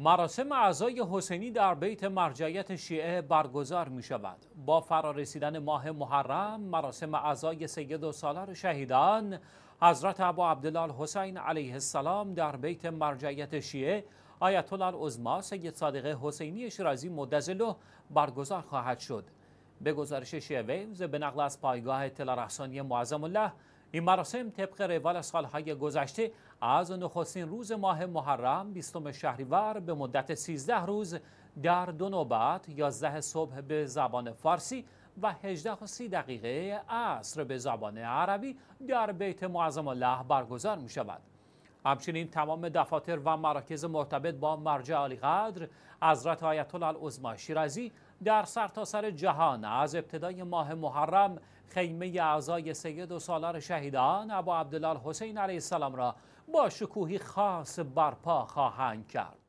مراسم اعضای حسینی در بیت مرجعیت شیعه برگزار می شود. با فرارسیدن ماه محرم مراسم اعضای سید و سالار شهیدان حضرت ابو عبدالله حسین علیه السلام در بیت مرجعیت شیعه آیت الله عزما سید صادق حسینی شیرازی مدزله برگزار خواهد شد. به گزارش شیعه ویوز به نقل از پایگاه تلارحسانی معظم الله این مراسم طبق روال سالهای گذشته از نخستین روز ماه محرم بیستم شهریور به مدت 13 روز در دو نوبت 11 صبح به زبان فارسی و 18 دقیقه عصر به زبان عربی در بیت معظم الله برگزار می شود. همچنین تمام دفاتر و مراکز مرتبط با مرجع عالیقدر حضرت آیت الله شیرازی در سرتاسر سر جهان از ابتدای ماه محرم خیمه اعضای سید و سالار شهیدان ابو عبدالله حسین علیه السلام را با شکوهی خاص برپا خواهند کرد